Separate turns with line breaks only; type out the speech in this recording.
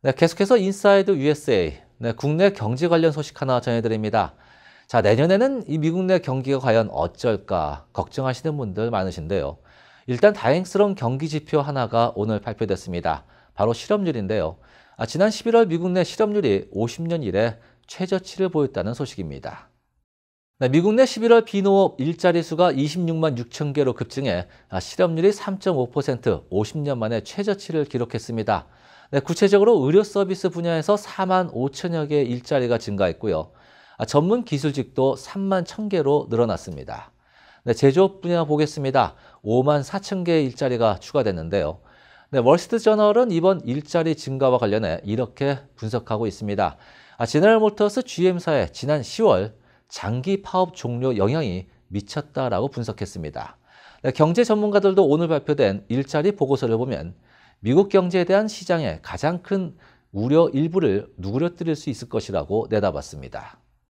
네, 계속해서 인사이드 USA 네, 국내 경제 관련 소식 하나 전해드립니다. 자 내년에는 이 미국 내 경기가 과연 어쩔까 걱정하시는 분들 많으신데요. 일단 다행스러운 경기 지표 하나가 오늘 발표됐습니다. 바로 실업률인데요. 아, 지난 11월 미국 내 실업률이 50년 이래 최저치를 보였다는 소식입니다. 미국 내 11월 비농업 일자리 수가 26만 6천 개로 급증해 실업률이 3.5% 50년 만에 최저치를 기록했습니다. 네, 구체적으로 의료 서비스 분야에서 4만 5천여 개의 일자리가 증가했고요. 아, 전문 기술직도 3만 1,000개로 늘어났습니다. 네, 제조업 분야 보겠습니다. 5만 4천 개의 일자리가 추가됐는데요. 네, 월스트저널은 이번 일자리 증가와 관련해 이렇게 분석하고 있습니다. 아, 제너럴 모터스 GM사의 지난 10월 장기 파업 종료 영향이 미쳤다라고 분석했습니다. 네, 경제 전문가들도 오늘 발표된 일자리 보고서를 보면 미국 경제에 대한 시장의 가장 큰 우려 일부를 누그려뜨릴수 있을 것이라고 내다봤습니다.